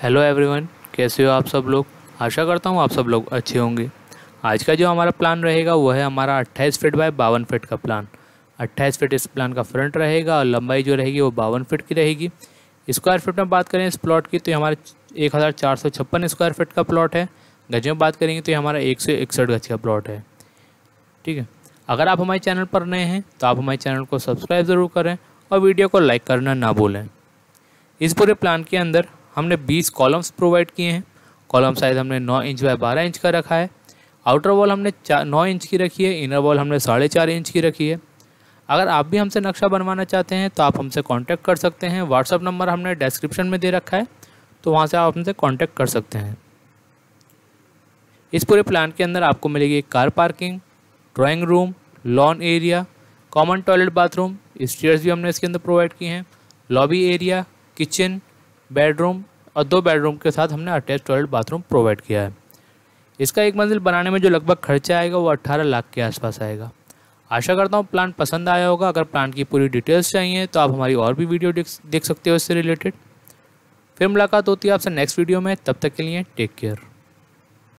hello everyone कैसे हो आप सब लोग आशा करता हूँ आप सब लोग अच्छे होंगे आज का जो हमारा प्लान रहेगा वो है हमारा 28 फीट बाय बावन फीट का प्लान 28 फीट इस प्लान का फ्रंट रहेगा और लंबाई जो रहेगी वो बावन फीट की रहेगी स्क्वायर फीट में बात करें इस प्लॉट की तो हमारा एक स्क्वायर फिट का प्लॉट है गज में बात करेंगे तो ये हमारा एक गज का प्लॉट है ठीक है अगर आप हमारे चैनल पर नए हैं तो आप हमारे चैनल को सब्सक्राइब ज़रूर करें और वीडियो को लाइक करना ना भूलें इस पूरे प्लान के अंदर हमने 20 कॉलम्स प्रोवाइड किए हैं कॉलम साइज़ हमने 9 इंच बाय 12 इंच का रखा है आउटर वॉल हमने नौ इंच की रखी है इनर वॉल हमने साढ़े चार इंच की रखी है अगर आप भी हमसे नक्शा बनवाना चाहते हैं तो आप हमसे कांटेक्ट कर सकते हैं व्हाट्सअप नंबर हमने डिस्क्रिप्शन में दे रखा है तो वहाँ से आप हमसे कॉन्टैक्ट कर सकते हैं इस पूरे प्लान के अंदर आपको मिलेगी car parking drawing room lawn area common toilet bathroom stairs भी हमने इसके अंदर प्रोवाइड किए हैं लॉबी एरिया किचन बेडरूम और दो बेडरूम के साथ हमने अटैच टॉयलेट बाथरूम प्रोवाइड किया है इसका एक मंजिल बनाने में जो लगभग खर्चा आएगा वो 18 लाख के आसपास आएगा आशा करता हूँ प्लान पसंद आया होगा अगर प्लान की पूरी डिटेल्स चाहिए तो आप हमारी और भी वीडियो देख सकते हो इससे रिलेटेड फिर मुलाकात होती है आपसे नेक्स्ट वीडियो में तब तक के लिए टेक केयर